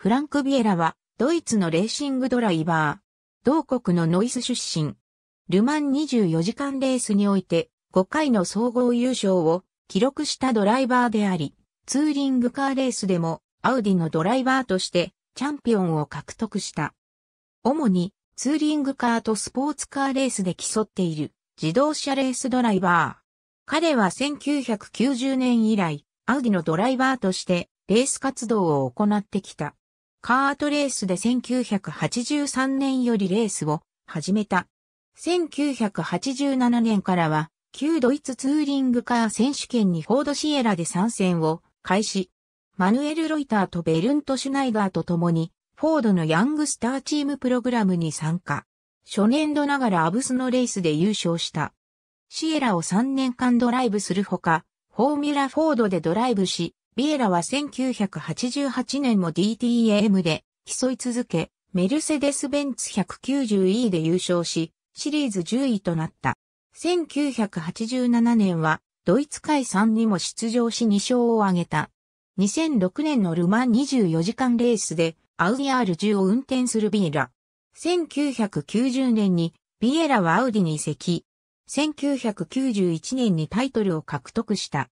フランク・ビエラは、ドイツのレーシングドライバー。同国のノイス出身。ルマン24時間レースにおいて、5回の総合優勝を記録したドライバーであり、ツーリングカーレースでも、アウディのドライバーとして、チャンピオンを獲得した。主に、ツーリングカーとスポーツカーレースで競っている、自動車レースドライバー。彼は1990年以来、アウディのドライバーとして、レース活動を行ってきた。カートレースで1983年よりレースを始めた。1987年からは、旧ドイツツーリングカー選手権にフォードシエラで参戦を開始。マヌエル・ロイターとベルント・シュナイバーと共に、フォードのヤングスターチームプログラムに参加。初年度ながらアブスのレースで優勝した。シエラを3年間ドライブするほか、フォーミュラ・フォードでドライブし、ビエラは1988年も DTM で競い続け、メルセデス・ベンツ 190E で優勝し、シリーズ10位となった。1987年は、ドイツ海3にも出場し2勝を挙げた。2006年のルマン24時間レースで、アウディ R10 を運転するビエラ。1990年に、ビエラはアウディに移籍。1991年にタイトルを獲得した。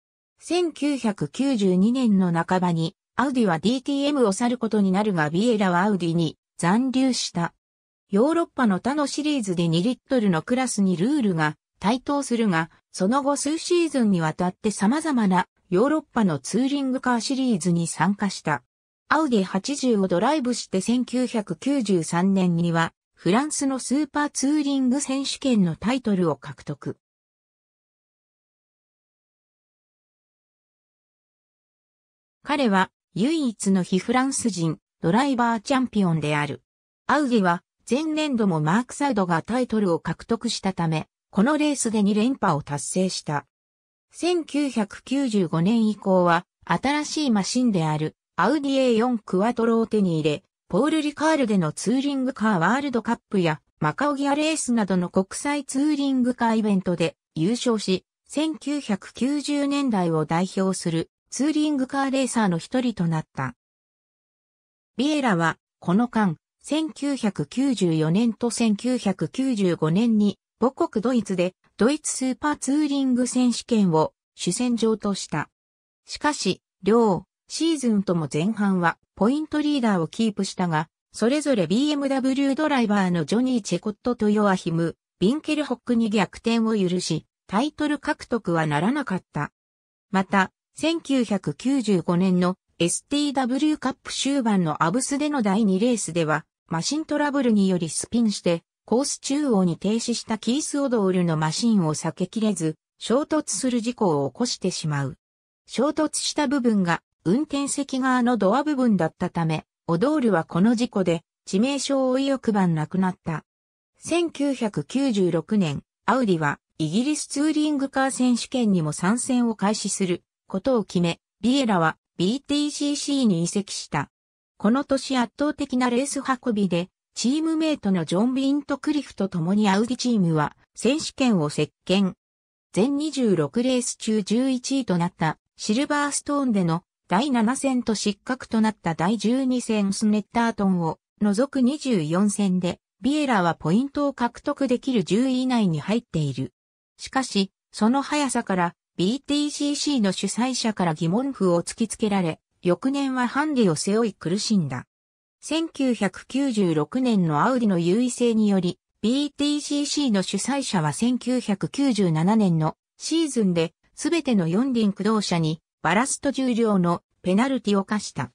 1992年の半ばに、アウディは DTM を去ることになるがビエラはアウディに残留した。ヨーロッパの他のシリーズで2リットルのクラスにルールが対等するが、その後数シーズンにわたって様々なヨーロッパのツーリングカーシリーズに参加した。アウディ80をドライブして1993年にはフランスのスーパーツーリング選手権のタイトルを獲得。彼は唯一の非フランス人ドライバーチャンピオンである。アウディは前年度もマークサイドがタイトルを獲得したため、このレースで2連覇を達成した。1995年以降は新しいマシンであるアウディ A4 クワトロを手に入れ、ポール・リカールでのツーリングカーワールドカップやマカオギアレースなどの国際ツーリングカーイベントで優勝し、1990年代を代表するツーリングカーレーサーの一人となった。ビエラは、この間、1994年と1995年に、母国ドイツで、ドイツスーパーツーリング選手権を主戦場とした。しかし、両シーズンとも前半はポイントリーダーをキープしたが、それぞれ BMW ドライバーのジョニー・チェコットとヨアヒム、ビンケルホックに逆転を許し、タイトル獲得はならなかった。また、1995年の STW カップ終盤のアブスでの第2レースでは、マシントラブルによりスピンして、コース中央に停止したキース・オドールのマシンを避けきれず、衝突する事故を起こしてしまう。衝突した部分が運転席側のドア部分だったため、オドールはこの事故で致命傷を意い翌晩なくなった。1996年、アウディはイギリスツーリングカー選手権にも参戦を開始することを決め、ビエラは BTCC に移籍した。この年圧倒的なレース運びで、チームメイトのジョン・ビント・クリフと共にアウディチームは選手権を席巻。全26レース中11位となったシルバーストーンでの第7戦と失格となった第12戦スネッタートンを除く24戦でビエラはポイントを獲得できる10位以内に入っている。しかし、その速さから BTCC の主催者から疑問符を突きつけられ、翌年はハンディを背負い苦しんだ。1996年のアウディの優位性により、BTCC の主催者は1997年のシーズンで、すべての4輪駆動車にバラスト重量のペナルティを課した。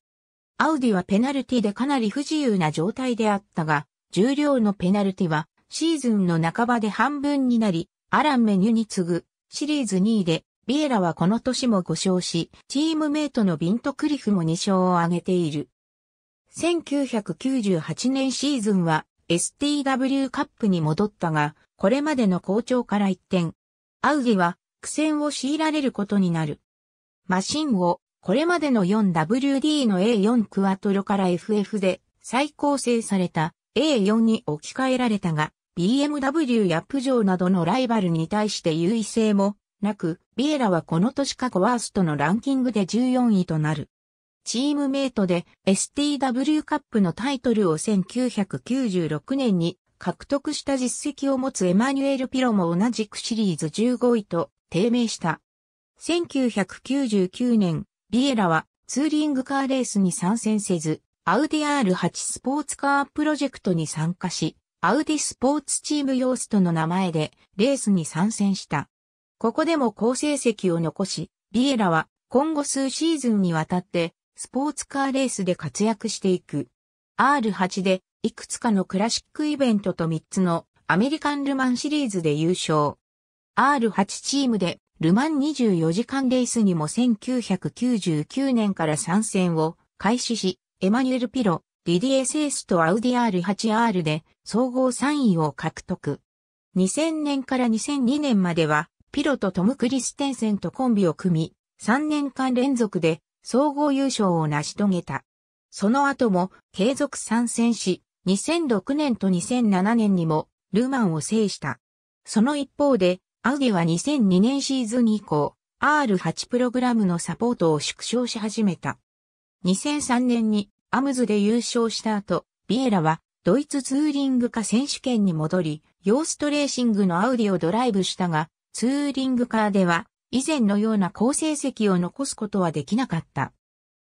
アウディはペナルティでかなり不自由な状態であったが、重量のペナルティはシーズンの半ばで半分になり、アランメニュに次ぐシリーズ2位でビエラはこの年も5勝し、チームメイトのビントクリフも2勝を挙げている。1998年シーズンは STW カップに戻ったが、これまでの好調から一転、アウギは苦戦を強いられることになる。マシンをこれまでの 4WD の A4 クワトロから FF で再構成された A4 に置き換えられたが、BMW やプジョーなどのライバルに対して優位性もなく、ビエラはこの年過去ワーストのランキングで14位となる。チームメイトで STW カップのタイトルを1996年に獲得した実績を持つエマニュエル・ピロも同じくシリーズ15位と低迷した。1999年、ビエラはツーリングカーレースに参戦せず、アウディ R8 スポーツカープロジェクトに参加し、アウディスポーツチームヨーストの名前でレースに参戦した。ここでも好成績を残し、ビエラは今後数シーズンにわたってスポーツカーレースで活躍していく。R8 でいくつかのクラシックイベントと3つのアメリカンルマンシリーズで優勝。R8 チームでルマン24時間レースにも1999年から参戦を開始し、エマニュエル・ピロ、リディエ・セースとアウディ R8R で総合3位を獲得。2000年から2002年まではピロとトム・クリステンセンとコンビを組み、3年間連続で総合優勝を成し遂げた。その後も継続参戦し、2006年と2007年にもルマンを制した。その一方で、アウディは2002年シーズン以降、R8 プログラムのサポートを縮小し始めた。2003年にアムズで優勝した後、ビエラはドイツツーリング化選手権に戻り、ヨーストレーシングのアウディをドライブしたが、ツーリングカーでは、以前のような好成績を残すことはできなかった。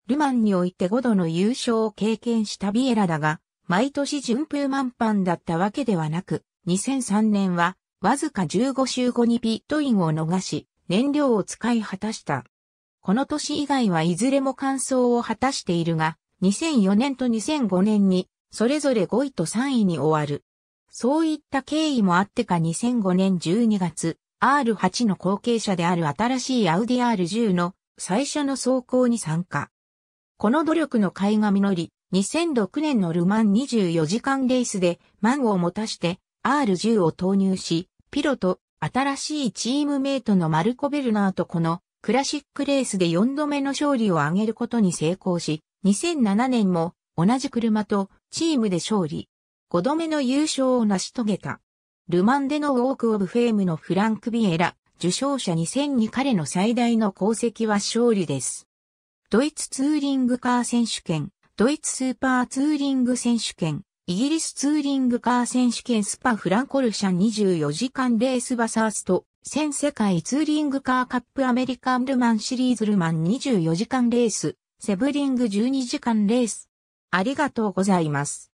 ルマンにおいて5度の優勝を経験したビエラだが、毎年順風満帆だったわけではなく、2003年は、わずか15週後にピットインを逃し、燃料を使い果たした。この年以外はいずれも完走を果たしているが、2004年と2005年に、それぞれ5位と3位に終わる。そういった経緯もあってか2005年12月、R8 の後継者である新しいアウディ R10 の最初の走行に参加。この努力の甲斐が実り、2006年のルマン24時間レースで満を持たして R10 を投入し、ピロと新しいチームメイトのマルコ・ベルナーとこのクラシックレースで4度目の勝利を挙げることに成功し、2007年も同じ車とチームで勝利、5度目の優勝を成し遂げた。ルマンデのウォーク・オブ・フェームのフランク・ビエラ、受賞者2002彼の最大の功績は勝利です。ドイツツーリングカー選手権、ドイツスーパーツーリング選手権、イギリスツーリングカー選手権スパフランコルシャン24時間レースバサースト、全世界ツーリングカーカップアメリカンルマンシリーズルマン24時間レース、セブリング12時間レース。ありがとうございます。